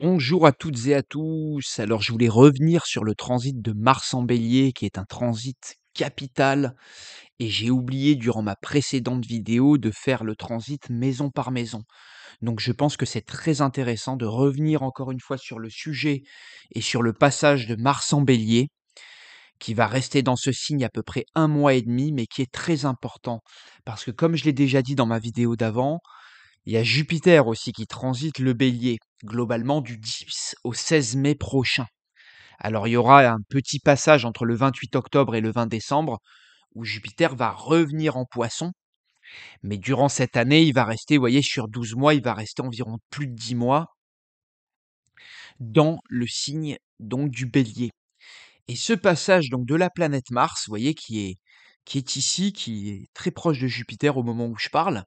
Bonjour à toutes et à tous. Alors, je voulais revenir sur le transit de Mars en Bélier, qui est un transit capital. Et j'ai oublié durant ma précédente vidéo de faire le transit maison par maison. Donc, je pense que c'est très intéressant de revenir encore une fois sur le sujet et sur le passage de Mars en Bélier, qui va rester dans ce signe à peu près un mois et demi, mais qui est très important. Parce que, comme je l'ai déjà dit dans ma vidéo d'avant, il y a Jupiter aussi qui transite le bélier, globalement du 10 au 16 mai prochain. Alors il y aura un petit passage entre le 28 octobre et le 20 décembre où Jupiter va revenir en poisson. Mais durant cette année, il va rester, vous voyez, sur 12 mois, il va rester environ plus de 10 mois dans le signe donc du bélier. Et ce passage donc de la planète Mars, vous voyez, qui est, qui est ici, qui est très proche de Jupiter au moment où je parle,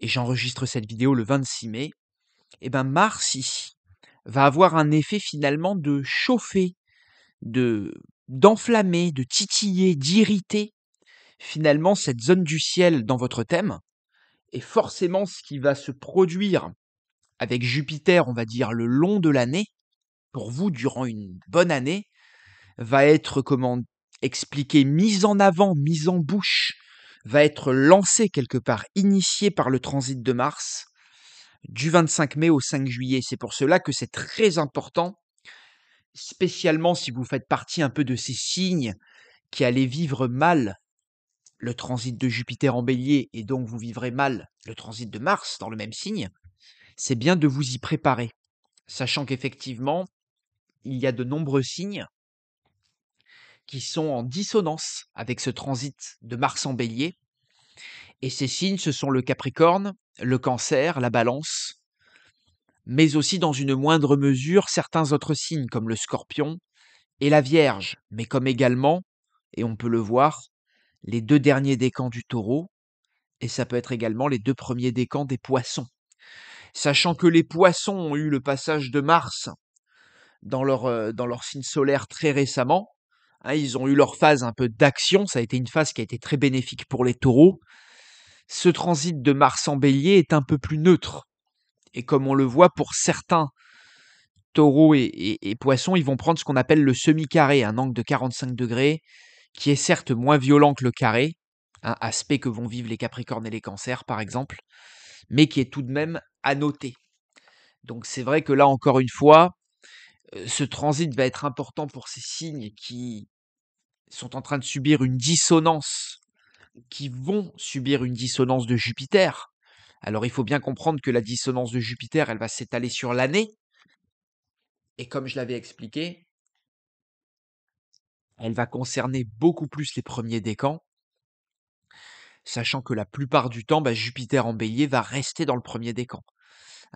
et j'enregistre cette vidéo le 26 mai, et eh ben Mars ici va avoir un effet finalement de chauffer, de d'enflammer, de titiller, d'irriter finalement cette zone du ciel dans votre thème. Et forcément, ce qui va se produire avec Jupiter, on va dire, le long de l'année, pour vous durant une bonne année, va être comment expliquer, mise en avant, mise en bouche, va être lancé quelque part, initié par le transit de Mars du 25 mai au 5 juillet. C'est pour cela que c'est très important, spécialement si vous faites partie un peu de ces signes qui allaient vivre mal le transit de Jupiter en bélier et donc vous vivrez mal le transit de Mars dans le même signe, c'est bien de vous y préparer, sachant qu'effectivement, il y a de nombreux signes qui sont en dissonance avec ce transit de Mars en bélier. Et ces signes, ce sont le Capricorne, le Cancer, la Balance, mais aussi dans une moindre mesure certains autres signes comme le Scorpion et la Vierge, mais comme également, et on peut le voir, les deux derniers décans du Taureau, et ça peut être également les deux premiers décans des Poissons. Sachant que les Poissons ont eu le passage de Mars dans leur, euh, dans leur signe solaire très récemment, Hein, ils ont eu leur phase un peu d'action. Ça a été une phase qui a été très bénéfique pour les taureaux. Ce transit de Mars en bélier est un peu plus neutre. Et comme on le voit pour certains taureaux et, poissons, ils vont prendre ce qu'on appelle le semi-carré, un angle de 45 degrés, qui est certes moins violent que le carré, un aspect que vont vivre les capricornes et les cancers par exemple, mais qui est tout de même à noter. Donc c'est vrai que là encore une fois, ce transit va être important pour ces signes qui sont en train de subir une dissonance, qui vont subir une dissonance de Jupiter. Alors il faut bien comprendre que la dissonance de Jupiter, elle va s'étaler sur l'année. Et comme je l'avais expliqué, elle va concerner beaucoup plus les premiers décans, sachant que la plupart du temps, bah, Jupiter en bélier va rester dans le premier décan.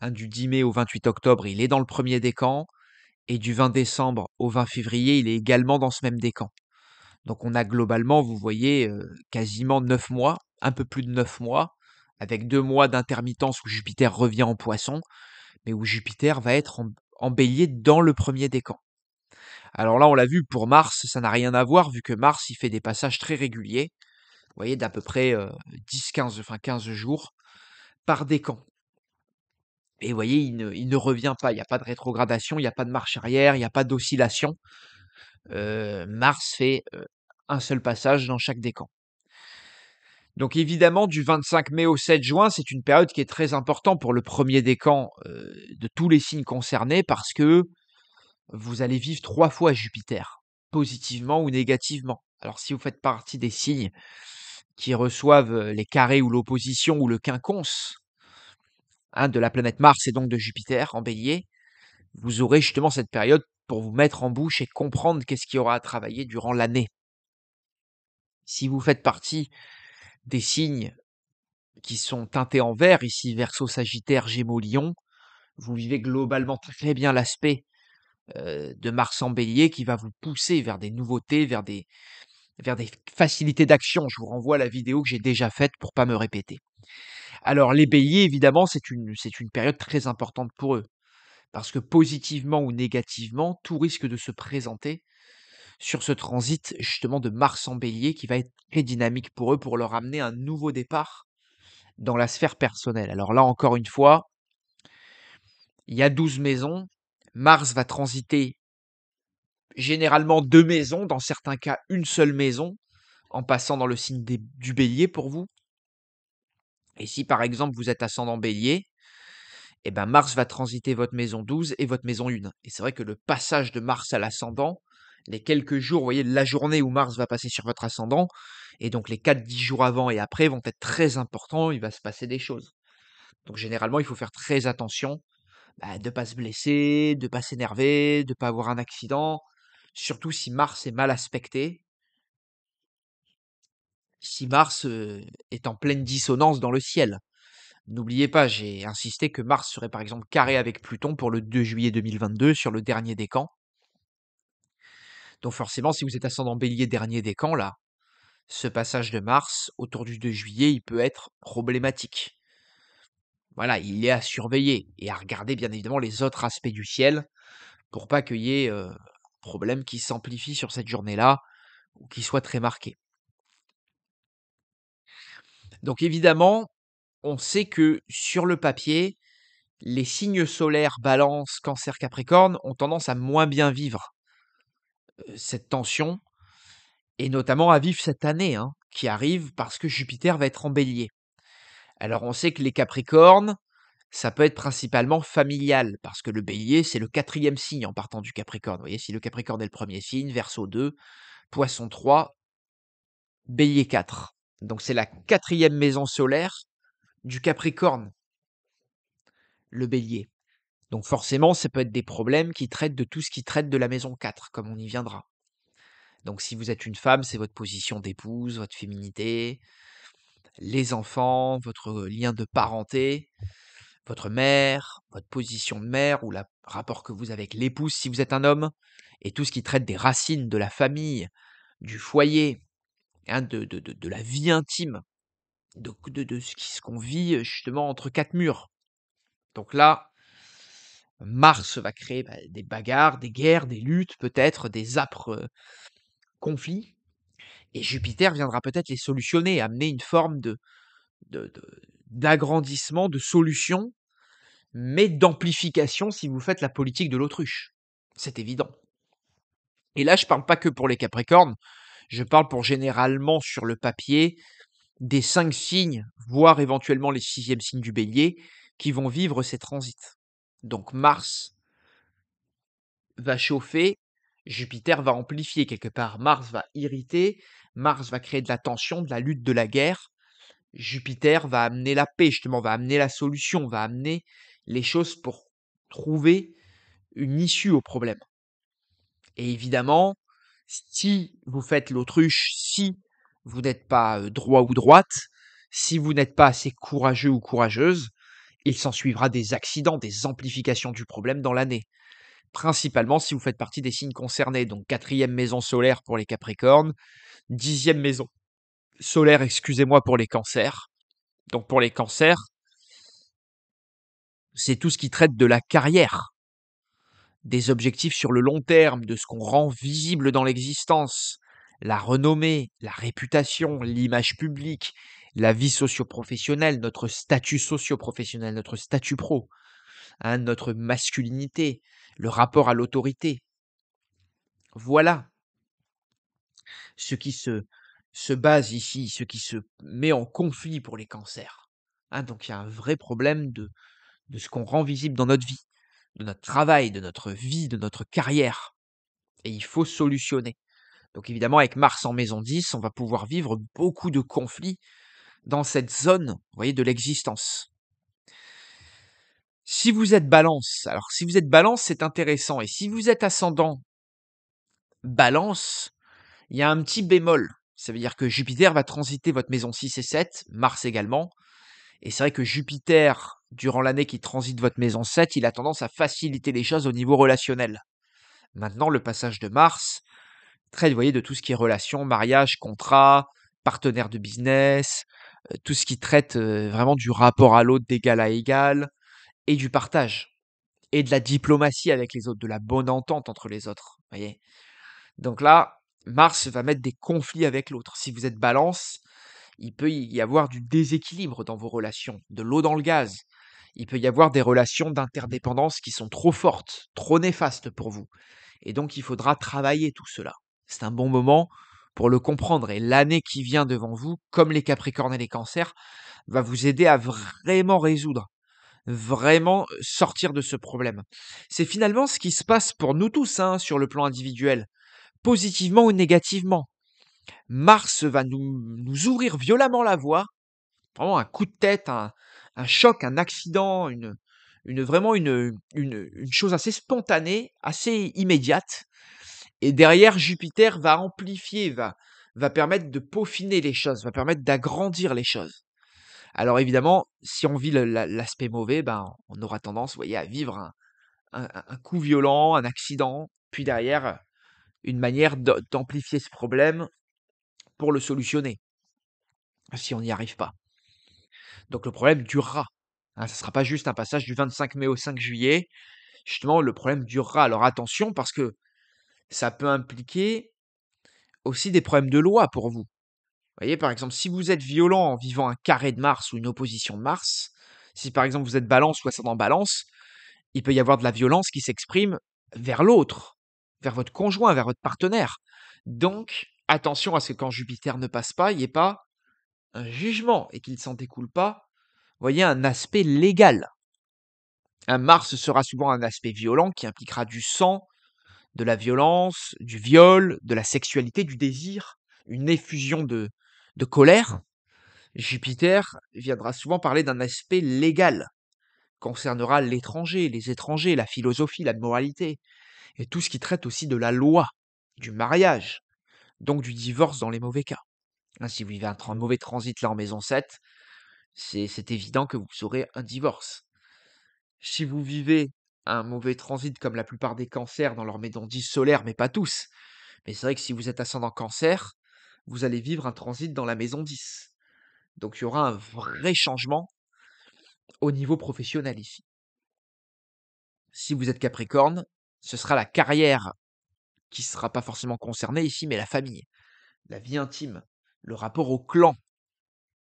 un hein, du 10 mai au 28 octobre, il est dans le premier décan. Et du 20 décembre au 20 février, il est également dans ce même décan. Donc on a globalement, vous voyez, euh, quasiment 9 mois, un peu plus de 9 mois, avec 2 mois d'intermittence où Jupiter revient en poisson, mais où Jupiter va être en, bélier dans le premier décan. Alors là, on l'a vu, pour Mars, ça n'a rien à voir, vu que Mars, il fait des passages très réguliers, vous voyez, d'à peu près 10, euh, 15, enfin 15 jours par décan. Et vous voyez, il ne, revient pas. Il n'y a pas de rétrogradation, il n'y a pas de marche arrière, il n'y a pas d'oscillation. Euh, Mars fait euh, un seul passage dans chaque décan. Donc évidemment, du 25 mai au 7 juin, c'est une période qui est très importante pour le premier décan euh, de tous les signes concernés parce que vous allez vivre trois fois Jupiter, positivement ou négativement. Alors si vous faites partie des signes qui reçoivent les carrés ou l'opposition ou le quinconce, Hein, de la planète Mars et donc de Jupiter en bélier, vous aurez justement cette période pour vous mettre en bouche et comprendre qu'est-ce qu'il y aura à travailler durant l'année. Si vous faites partie des signes qui sont teintés en vert, ici verso, sagittaire, gémeaux, lion, vous vivez globalement très bien l'aspect euh, de Mars en bélier qui va vous pousser vers des nouveautés, vers des, vers des facilités d'action. Je vous renvoie à la vidéo que j'ai déjà faite pour pas me répéter. Alors les béliers, évidemment, c'est une, période très importante pour eux, parce que positivement ou négativement, tout risque de se présenter sur ce transit justement de Mars en bélier qui va être très dynamique pour eux pour leur amener un nouveau départ dans la sphère personnelle. Alors là, encore une fois, il y a 12 maisons. Mars va transiter généralement deux maisons, dans certains cas une seule maison, en passant dans le signe du bélier pour vous. Et si par exemple vous êtes ascendant bélier, eh ben Mars va transiter votre maison 12 et votre maison 1. Et c'est vrai que le passage de Mars à l'ascendant, les quelques jours, vous voyez, la journée où Mars va passer sur votre ascendant, et donc les 4-10 jours avant et après vont être très importants, il va se passer des choses. Donc généralement, il faut faire très attention bah, de ne pas se blesser, de ne pas s'énerver, de ne pas avoir un accident, surtout si Mars est mal aspecté, si Mars est en pleine dissonance dans le ciel. N'oubliez pas, j'ai insisté que Mars serait par exemple carré avec Pluton pour le 2 juillet 2022 sur le dernier décan. Donc forcément, si vous êtes ascendant bélier dernier décan, là, ce passage de Mars autour du 2 juillet, il peut être problématique. Voilà, il est à surveiller et à regarder bien évidemment les autres aspects du ciel pour pas qu'il y ait un problème qui s'amplifie sur cette journée-là ou qui soit très marqué. Donc évidemment, on sait que sur le papier, les signes solaires balance, cancer, capricorne ont tendance à moins bien vivre euh, cette tension, et notamment à vivre cette année hein, qui arrive parce que Jupiter va être en bélier. Alors on sait que les capricornes, ça peut être principalement familial, parce que le bélier, c'est le quatrième signe en partant du capricorne. Vous voyez, si le capricorne est le premier signe, verso 2, poisson 3, bélier 4. Donc c'est la quatrième maison solaire du Capricorne, le bélier. Donc forcément, ça peut être des problèmes qui traitent de tout ce qui traite de la maison 4, comme on y viendra. Donc si vous êtes une femme, c'est votre position d'épouse, votre féminité, les enfants, votre lien de parenté, votre mère, votre position de mère ou le rapport que vous avez avec l'épouse si vous êtes un homme, et tout ce qui traite des racines de la famille, du foyer, Hein, de, de, la vie intime, de, de ce qu'on vit justement entre quatre murs. Donc là, Mars va créer bah, des bagarres, des guerres, des luttes, peut-être des âpres conflits. Et Jupiter viendra peut-être les solutionner, amener une forme de, d'agrandissement, de, de solution, mais d'amplification si vous faites la politique de l'autruche. C'est évident. Et là, je ne parle pas que pour les Capricornes, je parle pour généralement sur le papier des cinq signes, voire éventuellement les sixièmes signes du bélier, qui vont vivre ces transits. Donc Mars va chauffer, Jupiter va amplifier quelque part, Mars va irriter, Mars va créer de la tension, de la lutte, de la guerre. Jupiter va amener la paix, justement, va amener la solution, va amener les choses pour trouver une issue au problème. Et évidemment, si vous faites l'autruche, si vous n'êtes pas droit ou droite, si vous n'êtes pas assez courageux ou courageuse, il s'en suivra des accidents, des amplifications du problème dans l'année. Principalement si vous faites partie des signes concernés, donc quatrième maison solaire pour les Capricornes, dixième maison solaire, excusez-moi, pour les cancers. Donc pour les cancers, c'est tout ce qui traite de la carrière des objectifs sur le long terme, de ce qu'on rend visible dans l'existence, la renommée, la réputation, l'image publique, la vie socio-professionnelle, notre statut socio-professionnel, notre statut pro, hein, notre masculinité, le rapport à l'autorité. Voilà ce qui se, se base ici, ce qui se met en conflit pour les cancers. Hein, donc il y a un vrai problème de, de ce qu'on rend visible dans notre vie de notre travail, de notre vie, de notre carrière. Et il faut solutionner. Donc évidemment, avec Mars en maison 10, on va pouvoir vivre beaucoup de conflits dans cette zone, vous voyez, de l'existence. Si vous êtes balance, alors si vous êtes balance, c'est intéressant. Et si vous êtes ascendant balance, il y a un petit bémol. Ça veut dire que Jupiter va transiter votre maison 6 et 7, Mars également. Et c'est vrai que Jupiter, durant l'année qui transite votre maison 7, il a tendance à faciliter les choses au niveau relationnel. Maintenant, le passage de Mars traite, voyez, de tout ce qui est relation, mariage, contrat, partenaire de business, euh, tout ce qui traite euh, vraiment du rapport à l'autre d'égal à égal et du partage et de la diplomatie avec les autres, de la bonne entente entre les autres. Voyez Donc là, Mars va mettre des conflits avec l'autre. Si vous êtes balance, il peut y avoir du déséquilibre dans vos relations, de l'eau dans le gaz. Il peut y avoir des relations d'interdépendance qui sont trop fortes, trop néfastes pour vous. Et donc il faudra travailler tout cela. C'est un bon moment pour le comprendre. Et l'année qui vient devant vous, comme les Capricornes et les Cancers, va vous aider à vraiment résoudre, vraiment euh, sortir de ce problème. C'est finalement ce qui se passe pour nous tous hein, sur le plan individuel, positivement ou négativement. Mars va nous, ouvrir violemment la voie. Vraiment un coup de tête, un, choc, un accident, une, vraiment une, une, chose assez spontanée, assez immédiate. Et derrière, Jupiter va amplifier, va, va permettre de peaufiner les choses, va permettre d'agrandir les choses. Alors évidemment, si on vit l'aspect mauvais, ben, on aura tendance voyez, à vivre un coup violent, un accident, puis derrière, une manière d'amplifier ce problème pour le solutionner, si on n'y arrive pas. Donc le problème durera. Ce hein, ça sera pas juste un passage du 25 mai au 5 juillet. Justement, le problème durera. Alors attention, parce que ça peut impliquer aussi des problèmes de loi pour vous. Vous voyez, par exemple, si vous êtes violent en vivant un carré de Mars ou une opposition de Mars, si par exemple vous êtes balance ou ascendant balance, il peut y avoir de la violence qui s'exprime vers l'autre, vers votre conjoint, vers votre partenaire. Donc, attention à ce que quand Jupiter ne passe pas, il n'y ait pas un jugement et qu'il ne s'en découle pas, voyez, un aspect légal. Un Mars sera souvent un aspect violent qui impliquera du sang, de la violence, du viol, de la sexualité, du désir, une effusion de, de colère. Jupiter viendra souvent parler d'un aspect légal, concernera l'étranger, les étrangers, la philosophie, la moralité, et tout ce qui traite aussi de la loi, du mariage, donc du divorce dans les mauvais cas. Hein, si vous vivez un mmh. mauvais transit là en maison 7, c'est évident que vous aurez un divorce. Si vous vivez un mauvais transit comme la plupart des cancers dans leur maison 10 solaire, mais pas tous, mais c'est vrai que si vous êtes ascendant cancer, vous allez vivre un transit dans la maison 10. Donc il y aura un vrai changement au niveau professionnel ici. Si vous êtes capricorne, ce sera la carrière qui sera pas forcément concerné ici, mais la famille, la vie intime, le rapport au clan,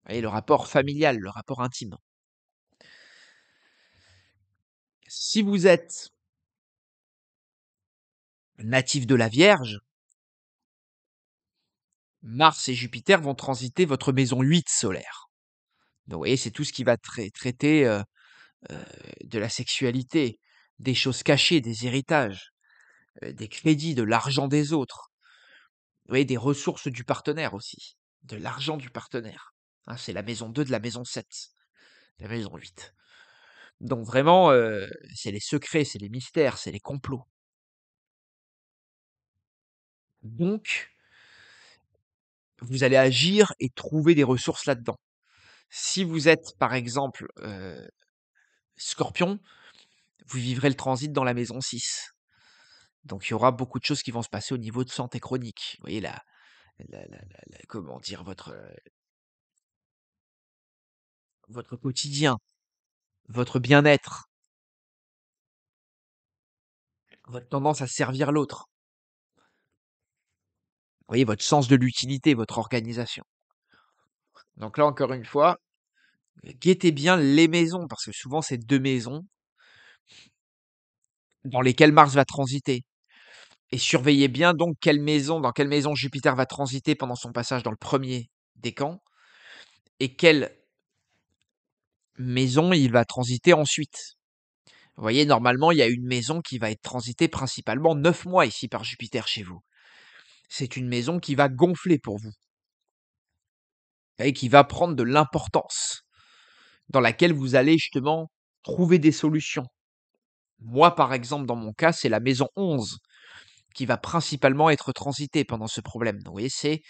et le rapport familial, le rapport intime. Si vous êtes natif de la Vierge, Mars et Jupiter vont transiter votre maison 8 solaire. Donc vous voyez, c'est tout ce qui va traiter euh, euh, de la sexualité, des choses cachées, des héritages, euh, des crédits, de l'argent des autres, voyez, des ressources du partenaire aussi, de l'argent du partenaire. Hein, c'est la maison 2 de la maison 7, la maison 8. Donc vraiment, euh, c'est les secrets, c'est les mystères, c'est les complots. Donc, vous allez agir et trouver des ressources là-dedans. Si vous êtes, par exemple, euh, scorpion, vous vivrez le transit dans la maison 6. Donc il y aura beaucoup de choses qui vont se passer au niveau de santé chronique. Vous voyez la, comment dire votre euh, votre quotidien, votre bien-être, votre tendance à servir l'autre. Vous voyez votre sens de l'utilité, votre organisation. Donc là encore une fois, guettez bien les maisons parce que souvent c'est deux maisons dans lesquelles Mars va transiter. Et surveillez bien donc quelle maison, dans quelle maison Jupiter va transiter pendant son passage dans le premier décan et quelle maison il va transiter ensuite. Vous voyez, normalement, il y a une maison qui va être transitée principalement neuf mois ici par Jupiter chez vous. C'est une maison qui va gonfler pour vous. Et qui va prendre de l'importance. Dans laquelle vous allez justement trouver des solutions. Moi, par exemple, dans mon cas, c'est la maison 11 qui va principalement être transité pendant ce problème. vous voyez, c'est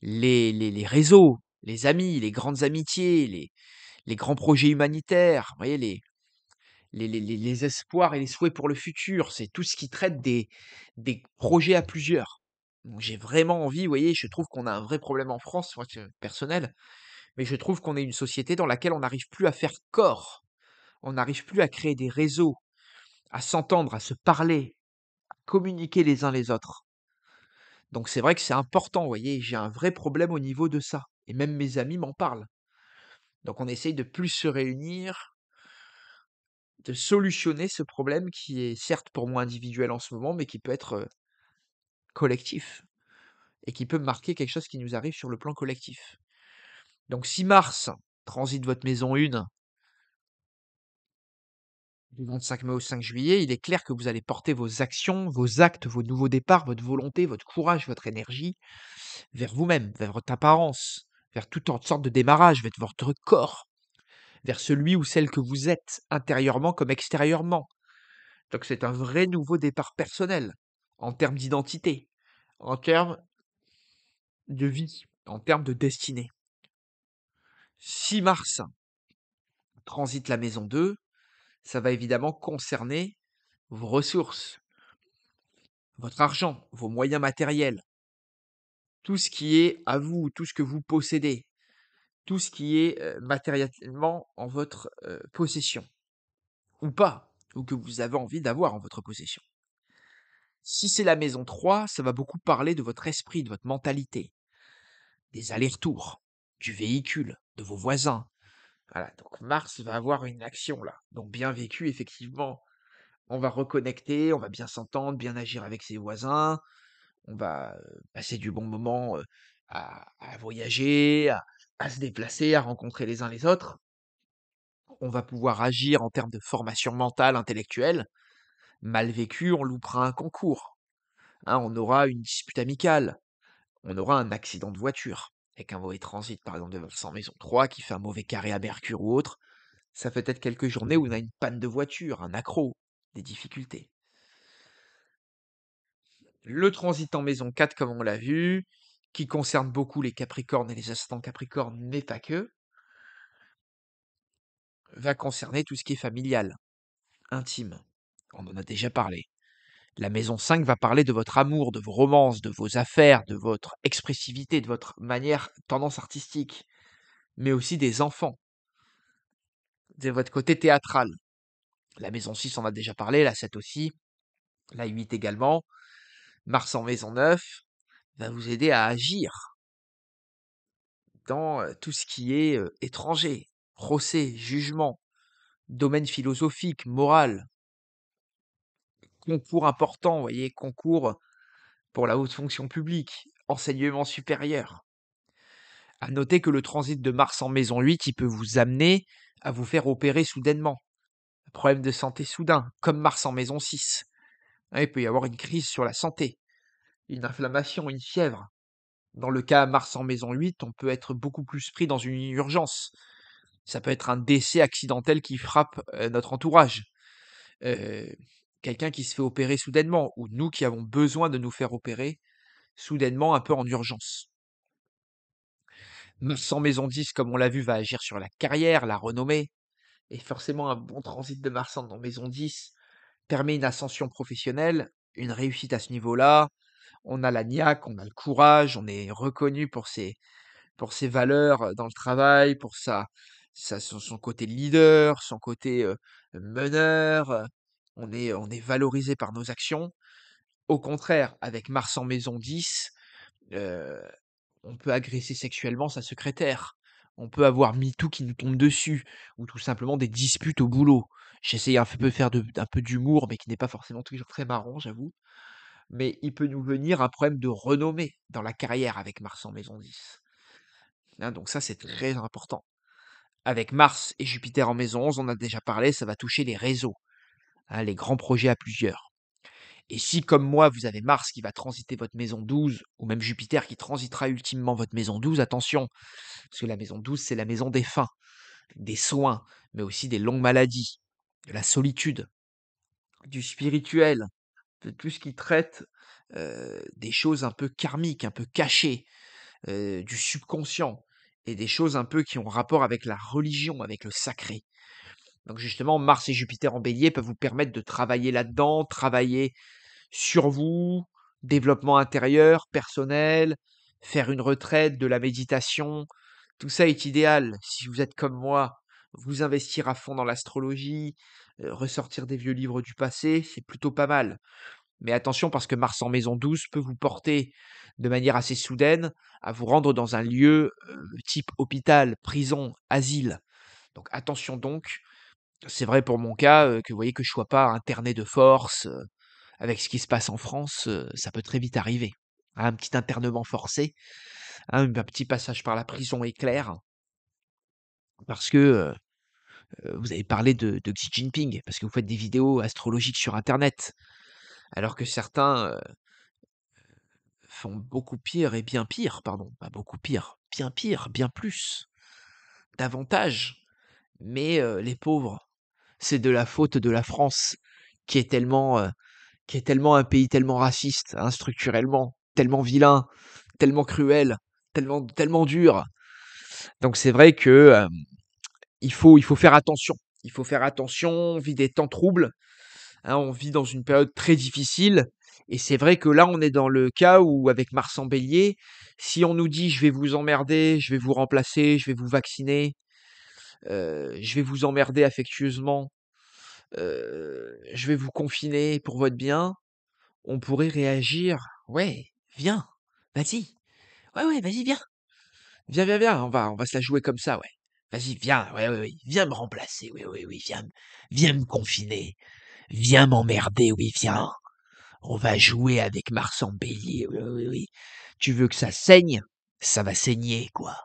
les, réseaux, les amis, les grandes amitiés, les, les grands projets humanitaires, vous voyez, les, les, espoirs et les souhaits pour le futur. C'est tout ce qui traite des, des projets à plusieurs. j'ai vraiment envie, vous voyez, je trouve qu'on a un vrai problème en France, moi, personnel, mais je trouve qu'on est une société dans laquelle on n'arrive plus à faire corps. On n'arrive plus à créer des réseaux, à s'entendre, à se parler, communiquer les uns les autres. Donc c'est vrai que c'est important, vous voyez, j'ai un vrai problème au niveau de ça. Et même mes amis m'en parlent. Donc on essaye de plus se réunir, de solutionner ce problème qui est certes pour moi individuel en ce moment, mais qui peut être collectif. Et qui peut marquer quelque chose qui nous arrive sur le plan collectif. Donc si mars, transite votre maison 1, du 25 mai au 5 juillet, il est clair que vous allez porter vos actions, vos actes, vos nouveaux départs, votre volonté, votre courage, votre énergie vers vous-même, vers votre apparence, vers toute sorte de démarrage, vers votre corps, vers celui ou celle que vous êtes, intérieurement comme extérieurement. Donc c'est un vrai nouveau départ personnel, en termes d'identité, en termes de vie, en termes de destinée. 6 mars, transite la maison 2, ça va évidemment concerner vos ressources, votre argent, vos moyens matériels, tout ce qui est à vous, tout ce que vous possédez, tout ce qui est matériellement en votre possession, ou pas, ou que vous avez envie d'avoir en votre possession. Si c'est la maison 3, ça va beaucoup parler de votre esprit, de votre mentalité, des allers-retours, du véhicule, de vos voisins, voilà, donc Mars va avoir une action là. Donc bien vécu, effectivement, on va reconnecter, on va bien s'entendre, bien agir avec ses voisins, on va euh, passer du bon moment à, voyager, à, se déplacer, à rencontrer les uns les autres. On va pouvoir agir en termes de formation mentale, intellectuelle. Mal vécu, on loupera un concours. Hein, on aura une dispute amicale. On aura un accident de voiture avec un mauvais transit, par exemple, de Vincent Maison 3, qui fait un mauvais carré à Mercure ou autre, ça peut être quelques journées où on a une panne de voiture, un accro, des difficultés. Le transit en maison 4, comme on l'a vu, qui concerne beaucoup les Capricornes et les assistants Capricornes, n'est pas que, va concerner tout ce qui est familial, intime. On en a déjà parlé. La maison 5 va parler de votre amour, de vos romances, de vos affaires, de votre expressivité, de votre manière, tendance artistique, mais aussi des enfants, de votre côté théâtral. La maison 6, en a déjà parlé, la 7 aussi, la 8 également. Mars en maison 9 va vous aider à agir dans euh, tout ce qui est euh, étranger, procès, jugement, domaine philosophique, moral, concours important, vous voyez, concours pour la haute fonction publique, enseignement supérieur. À noter que le transit de Mars en maison 8, il peut vous amener à vous faire opérer soudainement. Un problème de santé soudain, comme Mars en maison 6. Ah, il peut y avoir une crise sur la santé, une inflammation, une fièvre. Dans le cas Mars en maison 8, on peut être beaucoup plus pris dans une urgence. Ça peut être un décès accidentel qui frappe euh, notre entourage. Euh, quelqu'un qui se fait opérer soudainement, ou nous qui avons besoin de nous faire opérer soudainement, un peu en urgence. Sans Maison 10, comme on l'a vu, va agir sur la carrière, la renommée, et forcément un bon transit de Marsan dans Maison 10 permet une ascension professionnelle, une réussite à ce niveau-là. On a la niaque, on a le courage, on est reconnu pour ses, pour ses valeurs dans le travail, pour sa, son, côté leader, son côté meneur, on est, valorisé par nos actions. Au contraire, avec Mars en maison 10, euh, on peut agresser sexuellement sa secrétaire. On peut avoir MeToo qui nous tombe dessus, ou tout simplement des disputes au boulot. J'essaye un peu de faire un peu d'humour, mais qui n'est pas forcément toujours très marrant, j'avoue. Mais il peut nous venir un problème de renommée dans la carrière avec Mars en maison 10. Hein, donc ça, c'est très important. Avec Mars et Jupiter en maison 11, on a déjà parlé, ça va toucher les réseaux. Hein, les grands projets à plusieurs. Et si, comme moi, vous avez Mars qui va transiter votre maison 12, ou même Jupiter qui transitera ultimement votre maison 12, attention, parce que la maison 12, c'est la maison des fins, des soins, mais aussi des longues maladies, de la solitude, du spirituel, de tout ce qui traite des choses un peu karmiques, un peu cachées, du subconscient, et des choses un peu qui ont rapport avec la religion, avec le sacré. Donc justement, Mars et Jupiter en bélier peuvent vous permettre de travailler là-dedans, travailler sur vous, développement intérieur, personnel, faire une retraite, de la méditation. Tout ça est idéal si vous êtes comme moi, vous investir à fond dans l'astrologie, euh, ressortir des vieux livres du passé, c'est plutôt pas mal. Mais attention parce que Mars en maison douce peut vous porter de manière assez soudaine à vous rendre dans un lieu euh, type hôpital, prison, asile. Donc attention donc c'est vrai pour mon cas, que vous voyez que je sois pas interné de force, avec ce qui se passe en France, ça peut très vite arriver. Hein, un petit internement forcé, hein, un petit passage par la prison éclair parce que, vous avez parlé de Xi Jinping, parce que vous faites des vidéos astrologiques sur internet, alors que certains, font beaucoup pire et bien pire, pardon, pas beaucoup pire, bien pire, bien plus, davantage, mais les pauvres c'est de la faute de la France qui est tellement, euh, qui est tellement un pays tellement raciste, hein, structurellement, tellement vilain, tellement cruel, tellement, tellement dur. Donc c'est vrai que il, faut, il faut faire attention. Il faut faire attention, on vit des temps troubles, hein, on vit dans une période très difficile. Et c'est vrai que là, on est dans le cas où, avec Marsan Bélier, si on nous dit je vais vous emmerder, je vais vous remplacer, je vais vous vacciner, je vais vous emmerder affectueusement, je vais vous confiner pour votre bien, on pourrait réagir. Ouais, viens, vas-y. Ouais, ouais, vas-y, viens. Viens, viens, viens, on va, on va se la jouer comme ça, ouais. Vas-y, viens, ouais, ouais, viens me remplacer, oui, oui, oui, viens, viens me confiner, viens m'emmerder, oui, viens. On va jouer avec Mars en oui, oui, oui. Tu veux que ça saigne Ça va saigner, quoi.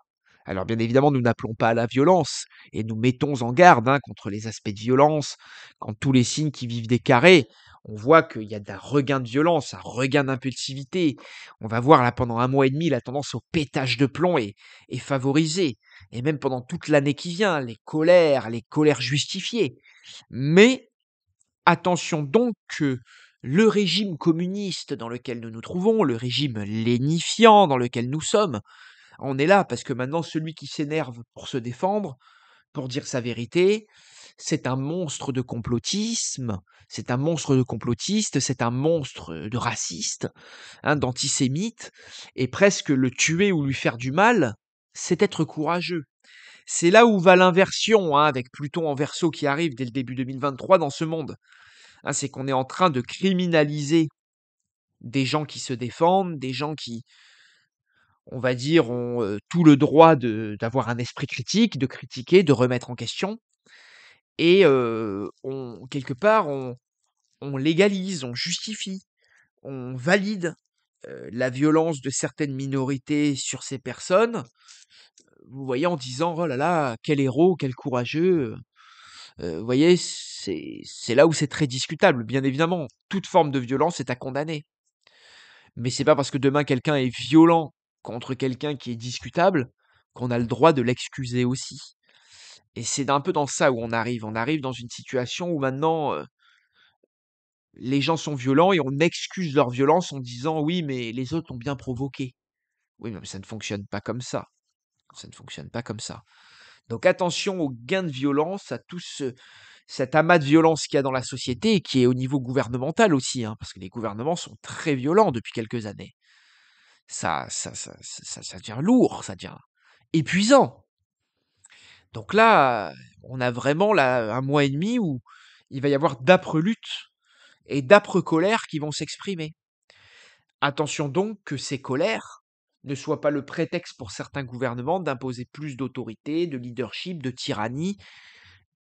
Alors bien évidemment, nous n'appelons pas à la violence et nous mettons en garde hein, contre les aspects de violence, quand tous les signes qui vivent des carrés, on voit qu'il y a un regain de violence, un regain d'impulsivité. On va voir là pendant un mois et demi la tendance au pétage de plomb est, est favorisée. Et même pendant toute l'année qui vient, les colères, les colères justifiées. Mais attention donc que le régime communiste dans lequel nous nous trouvons, le régime lénifiant dans lequel nous sommes, on est là, parce que maintenant, celui qui s'énerve pour se défendre, pour dire sa vérité, c'est un monstre de complotisme, c'est un monstre de complotiste, c'est un monstre euh, de raciste, hein, d'antisémite, et presque le tuer ou lui faire du mal, c'est être courageux. C'est là où va l'inversion, hein, avec Pluton en verso qui arrive dès le début 2023 dans ce monde. Hein, c'est qu'on est en train de criminaliser des gens qui se défendent, des gens qui, on va dire, on tout le droit d'avoir un esprit critique, de critiquer, de remettre en question. Et on, quelque part, on, légalise, on justifie, on valide la violence de certaines minorités sur ces personnes. Vous voyez, en disant, oh là là, quel héros, quel courageux. vous voyez, c'est là où c'est très discutable. Bien évidemment, toute forme de violence est à condamner. Mais c'est pas parce que demain quelqu'un est violent contre quelqu'un qui est discutable qu'on a le droit de l'excuser aussi. Et c'est un peu dans ça où on arrive. On arrive dans une situation où maintenant les gens sont violents et on excuse leur violence en disant oui mais les autres ont bien provoqué. Oui mais ça ne fonctionne pas comme ça. Ça ne fonctionne pas comme ça. Donc attention aux gains de violence, à tout ce, cet amas de violence qu'il y a dans la société et qui est au niveau gouvernemental aussi, hein, parce que les gouvernements sont très violents depuis quelques années ça, devient lourd, ça devient épuisant. Donc là, on a vraiment là, un mois et demi où il va y avoir d'âpres luttes et d'âpres colères qui vont s'exprimer. Attention donc que ces colères ne soient pas le prétexte pour certains gouvernements d'imposer plus d'autorité, de leadership, de tyrannie,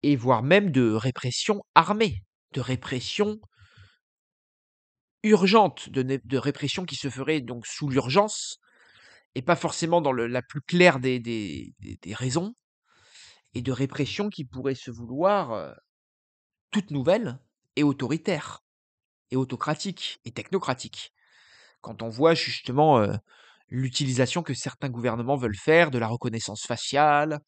et voire même de répression armée, de répression urgente de, répression qui se ferait donc sous l'urgence et pas forcément dans la plus claire des, des, raisons et de répression qui pourrait se vouloir euh, toute nouvelle et autoritaire et autocratique et technocratique. Quand on voit justement euh, l'utilisation que certains gouvernements veulent faire de la reconnaissance faciale,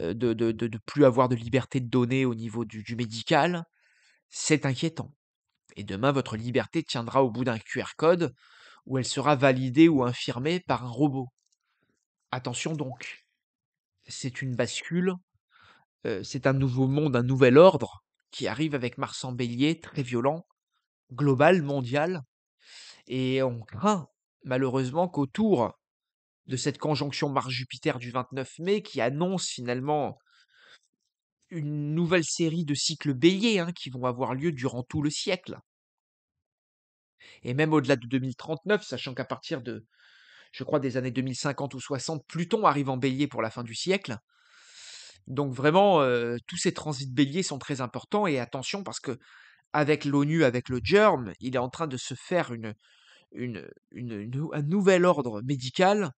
euh, de ne plus avoir de liberté de données au niveau du médical, c'est inquiétant. Et demain, votre liberté tiendra au bout d'un QR code où elle sera validée ou infirmée par un robot. Attention donc, c'est une bascule, euh, c'est un nouveau monde, un nouvel ordre qui arrive avec Mars en bélier, très violent, global, mondial. Et on craint malheureusement qu'autour de cette conjonction Mars-Jupiter du 29 mai, qui annonce finalement une nouvelle série de cycles béliers hein, qui vont avoir lieu durant tout le siècle. Et même au-delà de 2039, sachant qu'à partir de, je crois, des années 2050 ou 60, Pluton arrive en bélier pour la fin du siècle. Donc vraiment, euh, tous ces transits béliers sont très importants et attention parce que avec l'ONU, avec le germe, il est en train de se faire une un nouvel ordre médical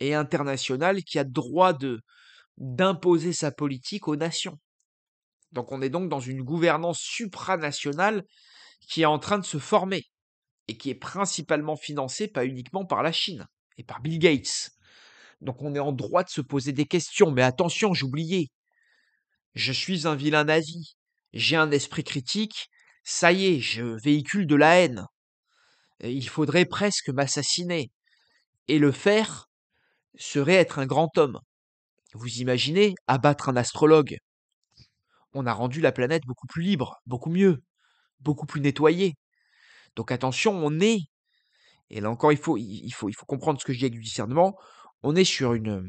et international qui a droit de d'imposer sa politique aux nations. Donc on est donc dans une gouvernance supranationale qui est en train de se former et qui est principalement financée pas uniquement par la Chine et par Bill Gates. Donc on est en droit de se poser des questions, mais attention, j'oubliais. Je suis un vilain nazi, j'ai un esprit critique, ça y est, je véhicule de la haine. Il faudrait presque m'assassiner. Et le faire serait être un grand homme. Vous imaginez abattre un astrologue on a rendu la planète beaucoup plus libre, beaucoup mieux, beaucoup plus nettoyée. Donc attention, on est, et là encore, il faut, il faut, il faut comprendre ce que je dis avec du discernement, on est sur une, euh,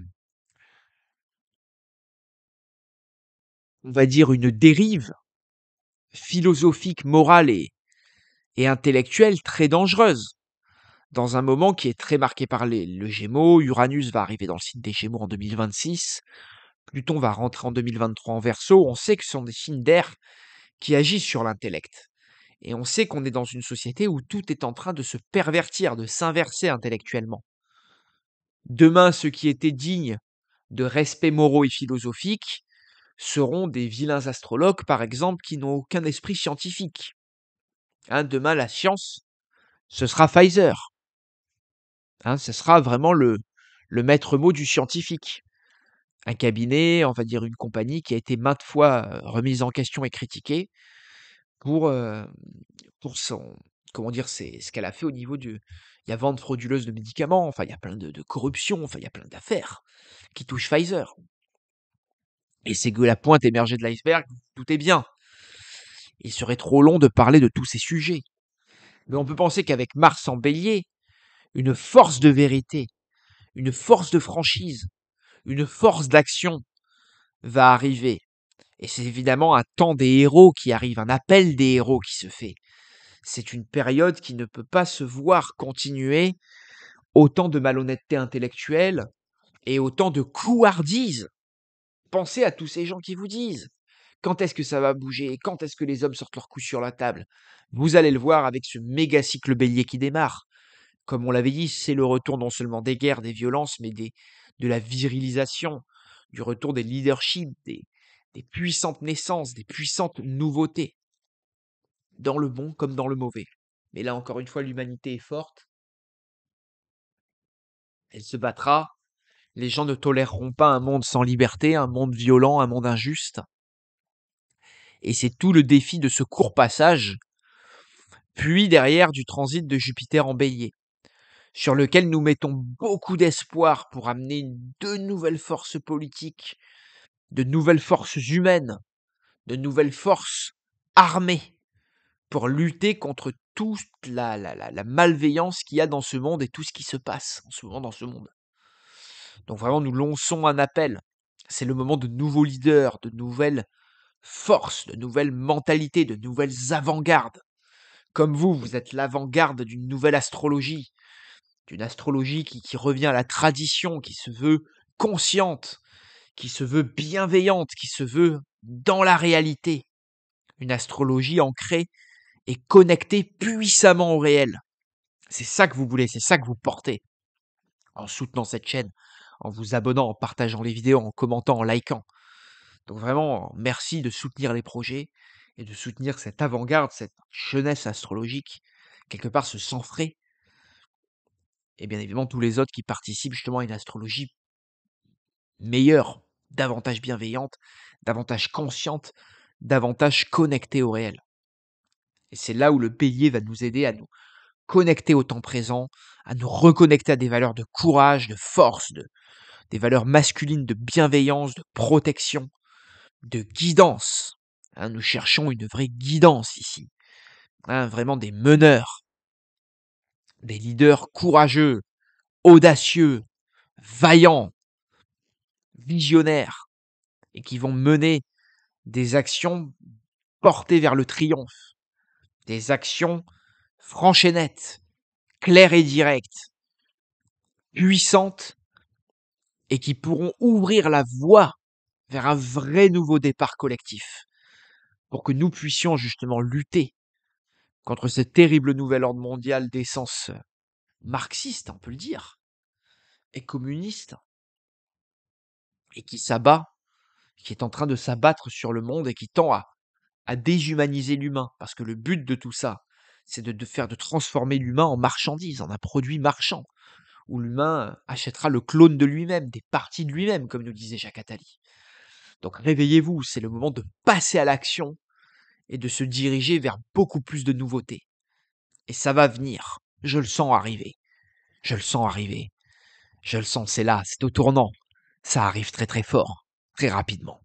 on va dire, une dérive philosophique, morale et, intellectuelle très dangereuse. Dans un moment qui est très marqué par les, le Gémeaux, Uranus va arriver dans le signe des Gémeaux en 2026. Pluton va rentrer en 2023 en verso, on sait que ce sont des signes d'air qui agissent sur l'intellect. Et on sait qu'on est dans une société où tout est en train de se pervertir, de s'inverser intellectuellement. Demain, ceux qui étaient digne de respect moraux et philosophique seront des vilains astrologues, par exemple, qui n'ont aucun esprit scientifique. Hein, demain, la science, ce sera Pfizer. Hein, ce sera vraiment le, le maître mot du scientifique un cabinet, on va dire une compagnie qui a été maintes fois remise en question et critiquée pour, pour son, comment dire, c'est ce qu'elle a fait au niveau du, il y a vente frauduleuse de médicaments, enfin il y a plein de, de corruption, enfin il y a plein d'affaires qui touchent Pfizer. Et c'est que la pointe émergée de l'iceberg, tout est bien. Il serait trop long de parler de tous ces sujets. Mais on peut penser qu'avec Mars en bélier, une force de vérité, une force de franchise, une force d'action va arriver. Et c'est évidemment un temps des héros qui arrive, un appel des héros qui se fait. C'est une période qui ne peut pas se voir continuer autant de malhonnêteté intellectuelle et autant de couardise. Pensez à tous ces gens qui vous disent quand est-ce que ça va bouger et quand est-ce que les hommes sortent leur coups sur la table. Vous allez le voir avec ce méga cycle bélier qui démarre. Comme on l'avait dit, c'est le retour non seulement des guerres, des violences, mais des, de la virilisation, du retour des leaderships, des, puissantes naissances, des puissantes nouveautés, dans le bon comme dans le mauvais. Mais là, encore une fois, l'humanité est forte. Elle se battra. Les gens ne toléreront pas un monde sans liberté, un monde violent, un monde injuste. Et c'est tout le défi de ce court passage, puis derrière du transit de Jupiter en bélier sur lequel nous mettons beaucoup d'espoir pour amener de nouvelles forces politiques, de nouvelles forces humaines, de nouvelles forces armées pour lutter contre toute la, malveillance qu'il y a dans ce monde et tout ce qui se passe en ce moment dans ce monde. Donc vraiment, nous lançons un appel. C'est le moment de nouveaux leaders, de nouvelles forces, de nouvelles mentalités, de nouvelles avant-gardes. Comme vous, vous êtes l'avant-garde d'une nouvelle astrologie, d'une astrologie qui, qui, revient à la tradition, qui se veut consciente, qui se veut bienveillante, qui se veut dans la réalité. Une astrologie ancrée et connectée puissamment au réel. C'est ça que vous voulez, c'est ça que vous portez. En soutenant cette chaîne, en vous abonnant, en partageant les vidéos, en commentant, en likant. Donc vraiment, merci de soutenir les projets et de soutenir cette avant-garde, cette jeunesse astrologique, quelque part ce sang frais et bien évidemment tous les autres qui participent justement à une astrologie meilleure, davantage bienveillante, davantage consciente, davantage connectée au réel. Et c'est là où le bélier va nous aider à nous connecter au temps présent, à nous reconnecter à des valeurs de courage, de force, de, des valeurs masculines de bienveillance, de protection, de guidance. Hein, nous cherchons une vraie guidance ici. Hein, vraiment des meneurs, des leaders courageux, audacieux, vaillants, visionnaires, et qui vont mener des actions portées vers le triomphe, des actions franches et nettes, claires et directes, puissantes, et qui pourront ouvrir la voie vers un vrai nouveau départ collectif, pour que nous puissions justement lutter contre ce terrible nouvel ordre mondial d'essence euh, marxiste, on peut le dire, et communiste, et qui s'abat, qui est en train de s'abattre sur le monde et qui tend à, à déshumaniser l'humain, parce que le but de tout ça, c'est de, faire de transformer l'humain en marchandise, en un produit marchand, où l'humain achètera le clone de lui-même, des parties de lui-même, comme nous disait Jacques Attali. Donc réveillez-vous, c'est le moment de passer à l'action et de se diriger vers beaucoup plus de nouveautés. Et ça va venir. Je le sens arriver. Je le sens arriver. Je le sens, c'est là, c'est au tournant. Ça arrive très très fort, très rapidement.